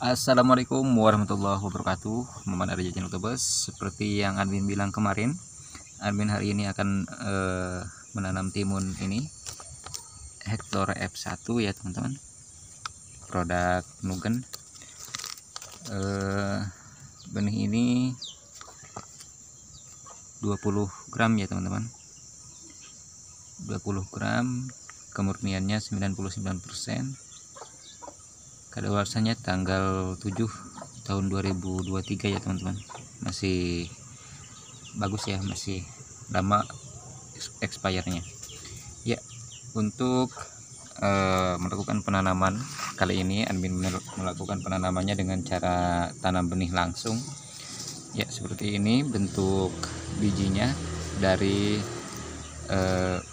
Assalamualaikum warahmatullahi wabarakatuh Maman Arja Channel Tebes Seperti yang admin bilang kemarin Admin hari ini akan uh, menanam timun ini Hector F1 ya teman-teman Produk Nugen uh, Benih ini 20 gram ya teman-teman 20 gram kemurniannya 99% kadaluarsanya tanggal 7 tahun 2023 ya teman-teman masih bagus ya masih lama expirednya ya untuk e, melakukan penanaman kali ini admin melakukan penanamannya dengan cara tanam benih langsung ya seperti ini bentuk bijinya dari e,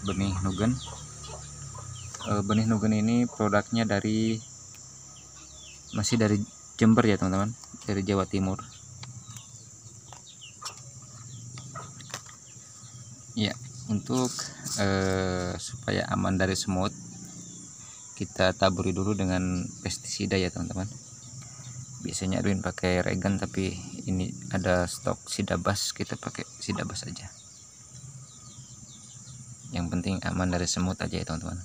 benih nugen e, benih nugen ini produknya dari masih dari Jember ya teman-teman dari Jawa Timur ya untuk eh, supaya aman dari semut kita taburi dulu dengan pestisida ya teman-teman biasanya Erwin pakai Regan tapi ini ada stok sidabas kita pakai sidabas aja yang penting aman dari semut aja ya teman-teman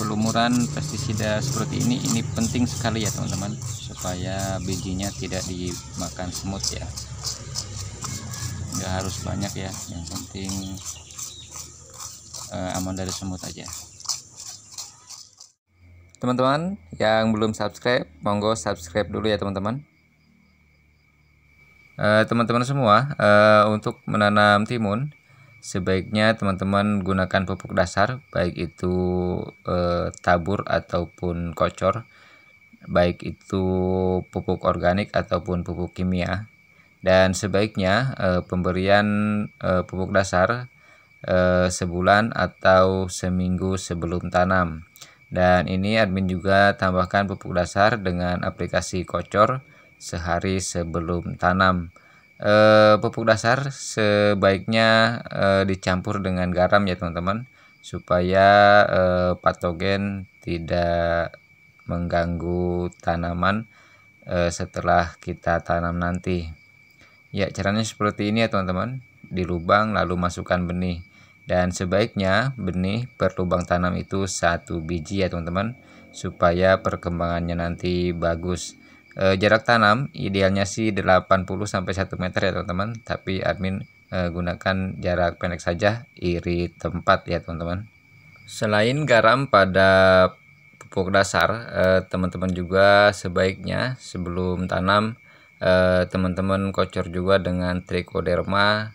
pelumuran pestisida seperti ini ini penting sekali ya teman-teman supaya bijinya tidak dimakan semut ya nggak harus banyak ya yang penting eh, aman dari semut aja teman-teman yang belum subscribe monggo subscribe dulu ya teman-teman eh, teman-teman uh, semua uh, untuk menanam timun sebaiknya teman-teman gunakan pupuk dasar baik itu eh, tabur ataupun kocor baik itu pupuk organik ataupun pupuk kimia dan sebaiknya eh, pemberian eh, pupuk dasar eh, sebulan atau seminggu sebelum tanam dan ini admin juga tambahkan pupuk dasar dengan aplikasi kocor sehari sebelum tanam e, pupuk dasar sebaiknya e, dicampur dengan garam ya teman-teman supaya e, patogen tidak mengganggu tanaman e, setelah kita tanam nanti ya caranya seperti ini ya teman-teman di lubang lalu masukkan benih dan sebaiknya benih per lubang tanam itu satu biji ya teman-teman supaya perkembangannya nanti bagus e, jarak tanam idealnya sih 80 sampai 1 meter ya teman-teman tapi admin e, gunakan jarak pendek saja iri tempat ya teman-teman selain garam pada pupuk dasar eh, teman-teman juga sebaiknya sebelum tanam teman-teman kocor juga dengan trichoderma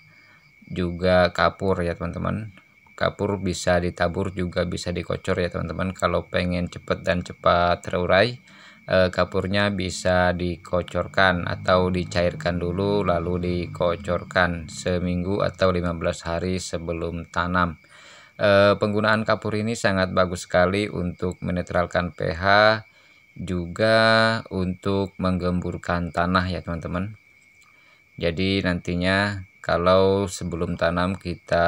juga kapur ya teman-teman kapur bisa ditabur juga bisa dikocor ya teman-teman kalau pengen cepat dan cepat terurai e, kapurnya bisa dikocorkan atau dicairkan dulu lalu dikocorkan seminggu atau 15 hari sebelum tanam eh, penggunaan kapur ini sangat bagus sekali untuk menetralkan pH juga untuk menggemburkan tanah ya teman-teman jadi nantinya kalau sebelum tanam kita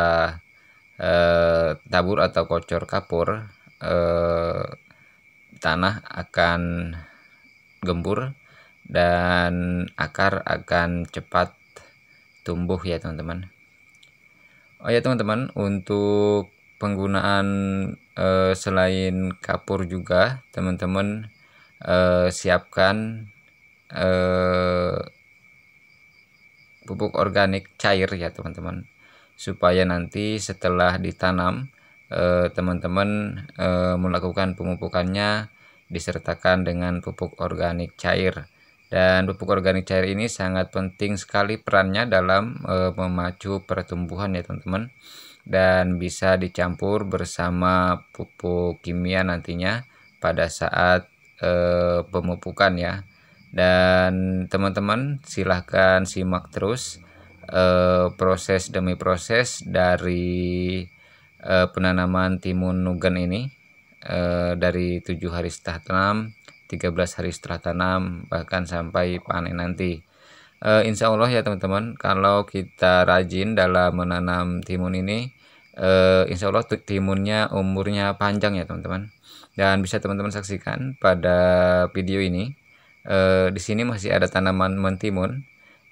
eh, tabur atau kocor kapur eh, tanah akan gembur dan akar akan cepat tumbuh ya teman-teman oh ya teman-teman untuk penggunaan eh, selain kapur juga teman-teman eh, siapkan eh, pupuk organik cair ya teman-teman supaya nanti setelah ditanam Eh, teman-teman eh, eh, melakukan pemupukannya disertakan dengan pupuk organik cair. Dan pupuk organik cair ini sangat penting sekali perannya dalam e, memacu pertumbuhan ya teman-teman. Dan bisa dicampur bersama pupuk kimia nantinya pada saat eh, pemupukan ya. Dan teman-teman silahkan simak terus proses demi proses dari Eh, penanaman timun nugen ini eh, dari tujuh hari setelah tanam 13 hari setelah tanam bahkan sampai panen nanti eh, Insya Allah ya teman-teman kalau kita rajin dalam menanam timun ini Insya Allah timunnya umurnya panjang ya teman-teman dan bisa teman-teman saksikan pada video ini di sini masih ada tanaman mentimun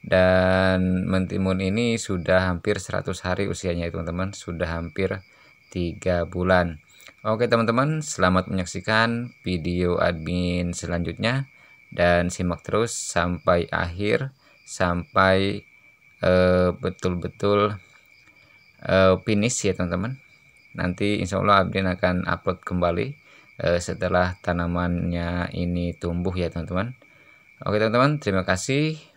dan mentimun ini sudah hampir 100 hari usianya ya, teman-teman sudah hampir 3 bulan Oke teman-teman selamat menyaksikan video admin selanjutnya dan simak terus sampai akhir sampai eh, betul-betul uh, uh, finish ya teman-teman nanti insya Allah admin akan upload kembali uh, setelah tanamannya ini tumbuh ya teman-teman Oke teman-teman terima kasih